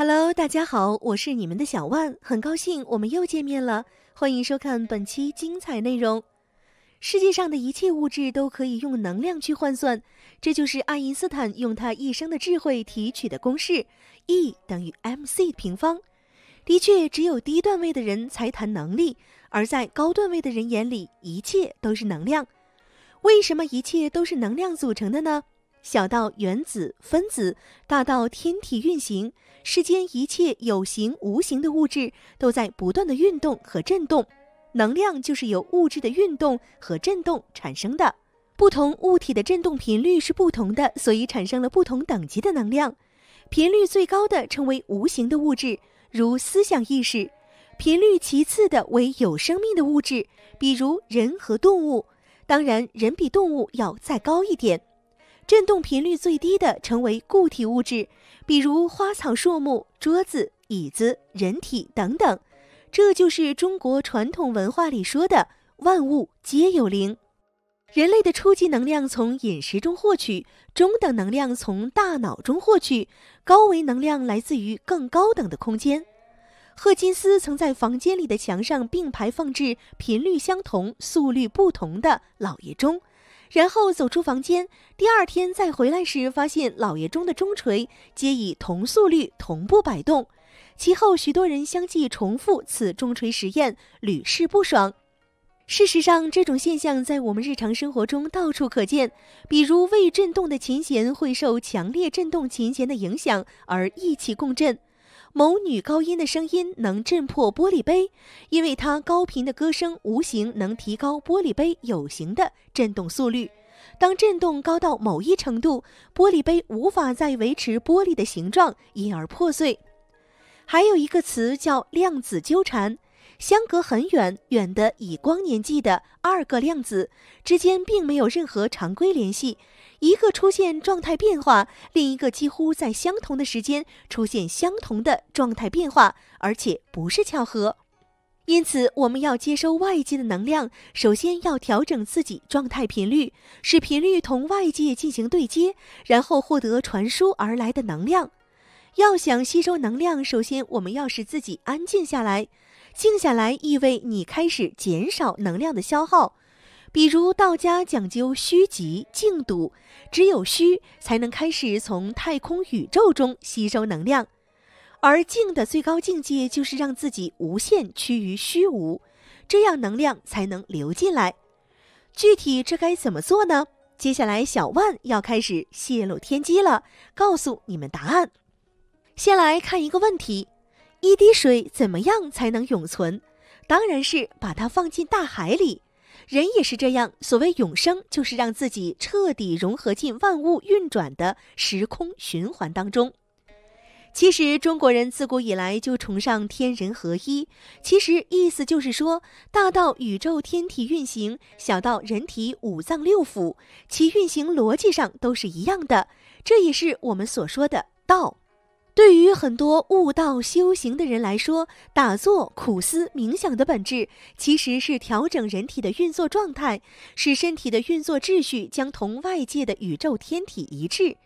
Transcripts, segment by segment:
Hello，大家好，我是你们的小万，很高兴我们又见面了，欢迎收看本期精彩内容。世界上的一切物质都可以用能量去换算，这就是爱因斯坦用他一生的智慧提取的公式：E 等于 mc 平方。的确，只有低段位的人才谈能力，而在高段位的人眼里，一切都是能量。为什么一切都是能量组成的呢？小到原子分子，大到天体运行，世间一切有形无形的物质都在不断的运动和振动，能量就是由物质的运动和振动产生的。不同物体的振动频率是不同的，所以产生了不同等级的能量。频率最高的称为无形的物质，如思想意识；频率其次的为有生命的物质，比如人和动物。当然，人比动物要再高一点。振动频率最低的成为固体物质，比如花草、树木、桌子、椅子、人体等等。这就是中国传统文化里说的“万物皆有灵”。人类的初级能量从饮食中获取，中等能量从大脑中获取，高维能量来自于更高等的空间。赫金斯曾在房间里的墙上并排放置频率相同、速率不同的老爷钟。然后走出房间，第二天再回来时，发现老爷钟的钟锤皆以同速率同步摆动。其后许多人相继重复此钟锤实验，屡试不爽。事实上，这种现象在我们日常生活中到处可见，比如未振动的琴弦会受强烈振动琴弦的影响而一起共振。某女高音的声音能震破玻璃杯，因为她高频的歌声无形能提高玻璃杯有形的振动速率。当振动高到某一程度，玻璃杯无法再维持玻璃的形状，因而破碎。还有一个词叫量子纠缠。相隔很远远的以光年计的二个量子之间并没有任何常规联系，一个出现状态变化，另一个几乎在相同的时间出现相同的状态变化，而且不是巧合。因此，我们要接收外界的能量，首先要调整自己状态频率，使频率同外界进行对接，然后获得传输而来的能量。要想吸收能量，首先我们要使自己安静下来。静下来意味你开始减少能量的消耗，比如道家讲究虚极静笃，只有虚才能开始从太空宇宙中吸收能量，而静的最高境界就是让自己无限趋于虚无，这样能量才能流进来。具体这该怎么做呢？接下来小万要开始泄露天机了，告诉你们答案。先来看一个问题。一滴水怎么样才能永存？当然是把它放进大海里。人也是这样，所谓永生，就是让自己彻底融合进万物运转的时空循环当中。其实，中国人自古以来就崇尚天人合一。其实意思就是说，大到宇宙天体运行，小到人体五脏六腑，其运行逻辑上都是一样的。这也是我们所说的道。对于很多悟道修行的人来说，打坐、苦思、冥想的本质，其实是调整人体的运作状态，使身体的运作秩序将同外界的宇宙天体一致。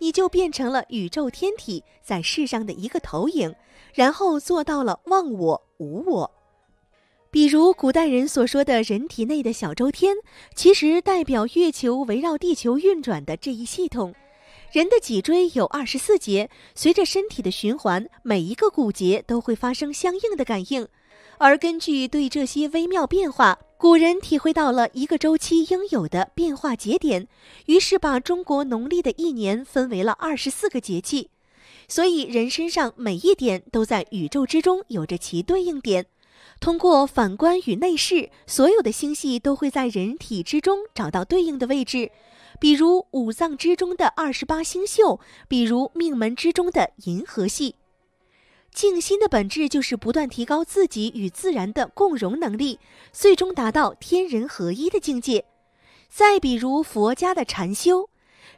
你就变成了宇宙天体在世上的一个投影，然后做到了忘我、无我。比如古代人所说的人体内的小周天，其实代表月球围绕地球运转的这一系统。人的脊椎有二十四节，随着身体的循环，每一个骨节都会发生相应的感应。而根据对这些微妙变化，古人体会到了一个周期应有的变化节点，于是把中国农历的一年分为了二十四个节气。所以人身上每一点都在宇宙之中有着其对应点，通过反观与内视，所有的星系都会在人体之中找到对应的位置。比如五脏之中的二十八星宿，比如命门之中的银河系。静心的本质就是不断提高自己与自然的共融能力，最终达到天人合一的境界。再比如佛家的禅修，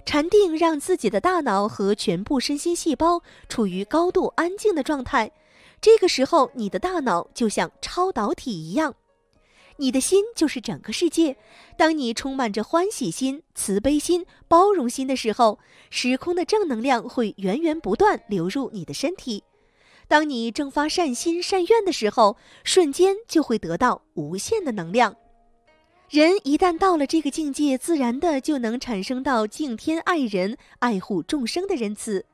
禅定让自己的大脑和全部身心细胞处于高度安静的状态，这个时候你的大脑就像超导体一样。你的心就是整个世界。当你充满着欢喜心、慈悲心、包容心的时候，时空的正能量会源源不断流入你的身体。当你正发善心、善愿的时候，瞬间就会得到无限的能量。人一旦到了这个境界，自然的就能产生到敬天爱人、爱护众生的仁慈。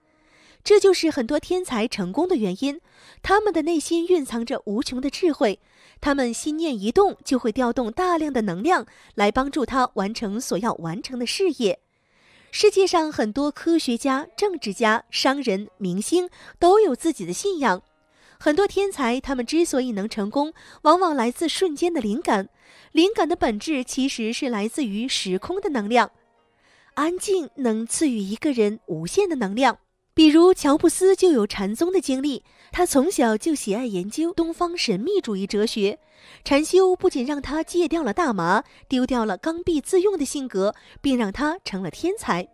这就是很多天才成功的原因，他们的内心蕴藏着无穷的智慧，他们心念一动就会调动大量的能量来帮助他完成所要完成的事业。世界上很多科学家、政治家、商人、明星都有自己的信仰。很多天才，他们之所以能成功，往往来自瞬间的灵感。灵感的本质其实是来自于时空的能量。安静能赐予一个人无限的能量。比如乔布斯就有禅宗的经历，他从小就喜爱研究东方神秘主义哲学，禅修不仅让他戒掉了大麻，丢掉了刚愎自用的性格，并让他成了天才。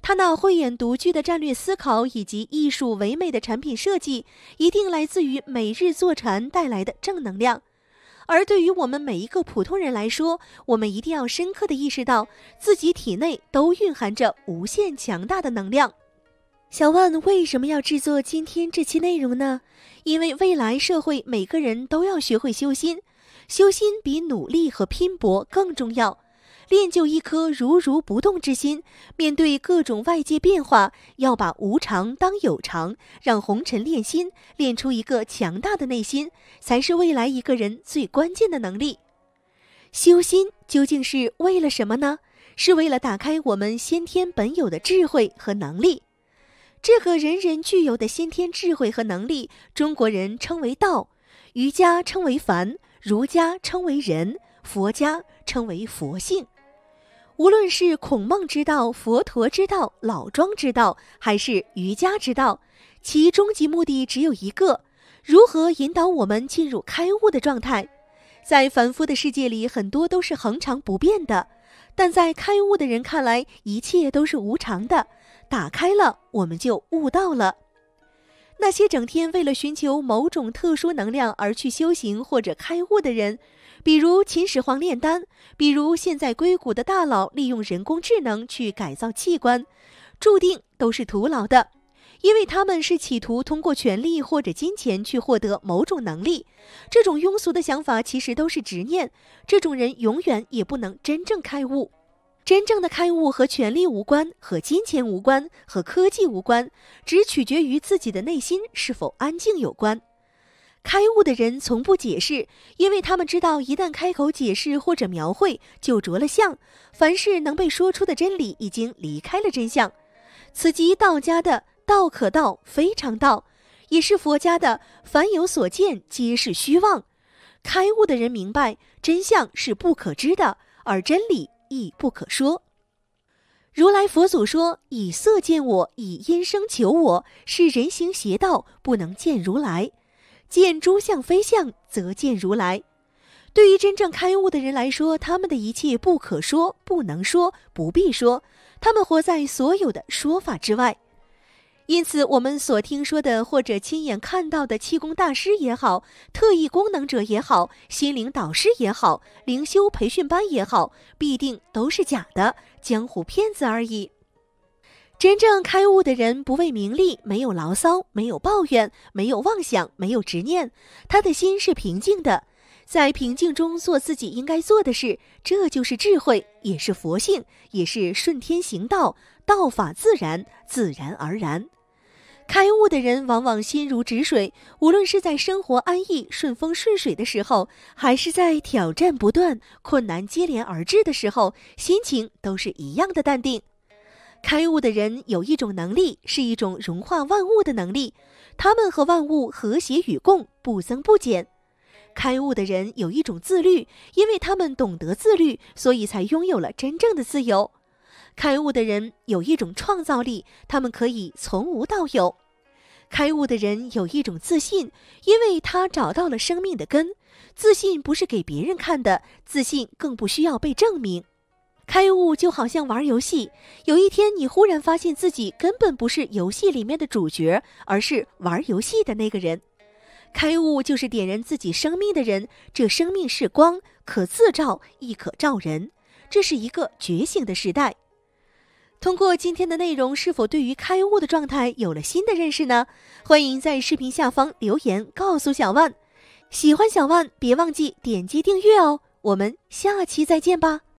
他那慧眼独具的战略思考以及艺术唯美的产品设计，一定来自于每日坐禅带来的正能量。而对于我们每一个普通人来说，我们一定要深刻地意识到，自己体内都蕴含着无限强大的能量。小万为什么要制作今天这期内容呢？因为未来社会每个人都要学会修心，修心比努力和拼搏更重要。练就一颗如如不动之心，面对各种外界变化，要把无常当有常，让红尘练心，练出一个强大的内心，才是未来一个人最关键的能力。修心究竟是为了什么呢？是为了打开我们先天本有的智慧和能力。这个人人具有的先天智慧和能力，中国人称为道，瑜伽称为凡，儒家称为仁，佛家称为佛性。无论是孔孟之道、佛陀之道、老庄之道，还是瑜伽之道，其终极目的只有一个：如何引导我们进入开悟的状态。在凡夫的世界里，很多都是恒常不变的；但在开悟的人看来，一切都是无常的。打开了，我们就悟到了。那些整天为了寻求某种特殊能量而去修行或者开悟的人，比如秦始皇炼丹，比如现在硅谷的大佬利用人工智能去改造器官，注定都是徒劳的，因为他们是企图通过权力或者金钱去获得某种能力。这种庸俗的想法其实都是执念，这种人永远也不能真正开悟。真正的开悟和权力无关，和金钱无关，和科技无关，只取决于自己的内心是否安静有关。开悟的人从不解释，因为他们知道，一旦开口解释或者描绘，就着了相。凡是能被说出的真理，已经离开了真相。此即道家的“道可道，非常道”，也是佛家的“凡有所见，皆是虚妄”。开悟的人明白，真相是不可知的，而真理。亦不可说。如来佛祖说：“以色见我，以音声求我，是人行邪道，不能见如来。见诸相非相，则见如来。”对于真正开悟的人来说，他们的一切不可说、不能说、不必说，他们活在所有的说法之外。因此，我们所听说的或者亲眼看到的气功大师也好，特异功能者也好，心灵导师也好，灵修培训班也好，必定都是假的江湖骗子而已。真正开悟的人，不为名利，没有牢骚，没有抱怨，没有妄想，没有执念，他的心是平静的。在平静中做自己应该做的事，这就是智慧，也是佛性，也是顺天行道，道法自然，自然而然。开悟的人往往心如止水，无论是在生活安逸、顺风顺水的时候，还是在挑战不断、困难接连而至的时候，心情都是一样的淡定。开悟的人有一种能力，是一种融化万物的能力，他们和万物和谐与共，不增不减。开悟的人有一种自律，因为他们懂得自律，所以才拥有了真正的自由。开悟的人有一种创造力，他们可以从无到有。开悟的人有一种自信，因为他找到了生命的根。自信不是给别人看的，自信更不需要被证明。开悟就好像玩游戏，有一天你忽然发现自己根本不是游戏里面的主角，而是玩游戏的那个人。开悟就是点燃自己生命的人，这生命是光，可自照亦可照人。这是一个觉醒的时代。通过今天的内容，是否对于开悟的状态有了新的认识呢？欢迎在视频下方留言告诉小万。喜欢小万，别忘记点击订阅哦。我们下期再见吧。